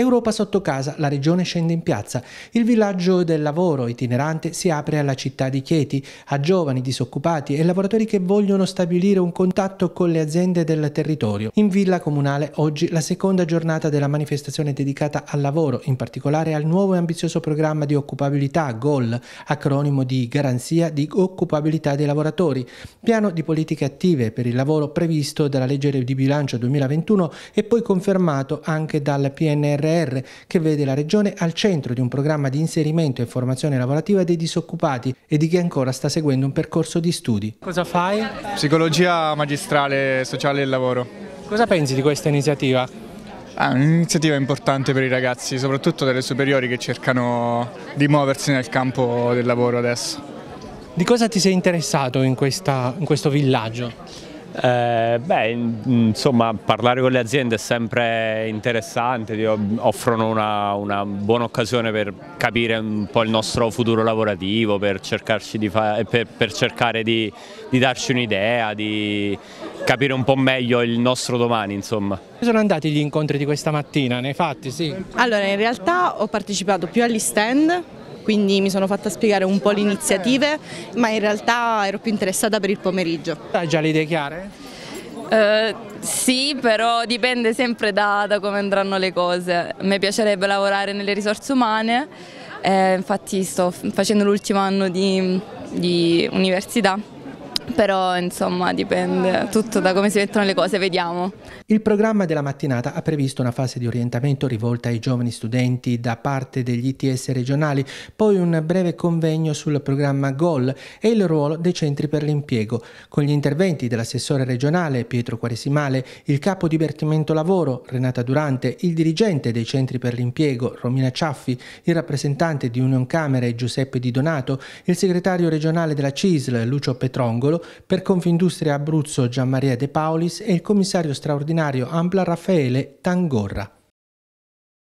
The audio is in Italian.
Europa sotto casa, la regione scende in piazza, il villaggio del lavoro itinerante si apre alla città di Chieti, a giovani disoccupati e lavoratori che vogliono stabilire un contatto con le aziende del territorio. In Villa Comunale oggi la seconda giornata della manifestazione dedicata al lavoro, in particolare al nuovo e ambizioso programma di occupabilità, GOL, acronimo di Garanzia di Occupabilità dei Lavoratori, piano di politiche attive per il lavoro previsto dalla legge di bilancio 2021 e poi confermato anche dal PNR PNRR che vede la Regione al centro di un programma di inserimento e formazione lavorativa dei disoccupati e di chi ancora sta seguendo un percorso di studi. Cosa fai? Psicologia magistrale sociale e lavoro. Cosa pensi di questa iniziativa? È ah, un'iniziativa importante per i ragazzi, soprattutto delle superiori che cercano di muoversi nel campo del lavoro adesso. Di cosa ti sei interessato in, questa, in questo villaggio? Eh, beh, insomma, parlare con le aziende è sempre interessante, offrono una, una, buona occasione per capire un po' il nostro futuro lavorativo, per, di per, per cercare di, di darci un'idea, di capire un po' meglio il nostro domani, insomma. Come sono andati gli incontri di questa mattina, nei fatti, sì? Allora, in realtà ho partecipato più agli stand quindi mi sono fatta spiegare un po' le iniziative, ma in realtà ero più interessata per il pomeriggio. Hai già le idee chiare? Uh, sì, però dipende sempre da, da come andranno le cose. A me piacerebbe lavorare nelle risorse umane, eh, infatti sto facendo l'ultimo anno di, di università. Però insomma dipende tutto da come si mettono le cose, vediamo. Il programma della mattinata ha previsto una fase di orientamento rivolta ai giovani studenti da parte degli ITS regionali, poi un breve convegno sul programma GOL e il ruolo dei centri per l'impiego, con gli interventi dell'assessore regionale Pietro Quaresimale, il capo divertimento lavoro Renata Durante, il dirigente dei centri per l'impiego Romina Ciaffi, il rappresentante di Union Camere Giuseppe Di Donato, il segretario regionale della CISL Lucio Petrongo, Singolo, per Confindustria Abruzzo Gianmaria De Paulis e il commissario straordinario Ampla Raffaele Tangorra.